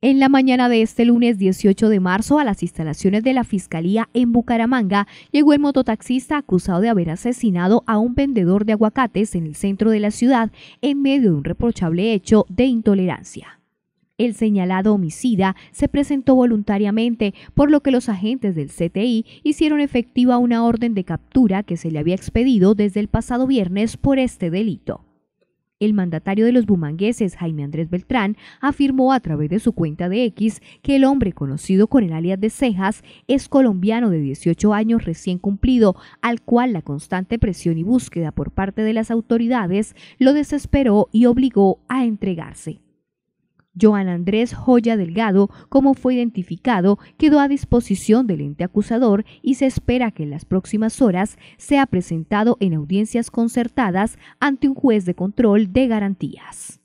en la mañana de este lunes 18 de marzo a las instalaciones de la Fiscalía en Bucaramanga llegó el mototaxista acusado de haber asesinado a un vendedor de aguacates en el centro de la ciudad en medio de un reprochable hecho de intolerancia. El señalado homicida se presentó voluntariamente, por lo que los agentes del CTI hicieron efectiva una orden de captura que se le había expedido desde el pasado viernes por este delito. El mandatario de los bumangueses, Jaime Andrés Beltrán, afirmó a través de su cuenta de X que el hombre conocido con el alias de Cejas es colombiano de 18 años recién cumplido, al cual la constante presión y búsqueda por parte de las autoridades lo desesperó y obligó a entregarse. Joan Andrés Joya Delgado, como fue identificado, quedó a disposición del ente acusador y se espera que en las próximas horas sea presentado en audiencias concertadas ante un juez de control de garantías.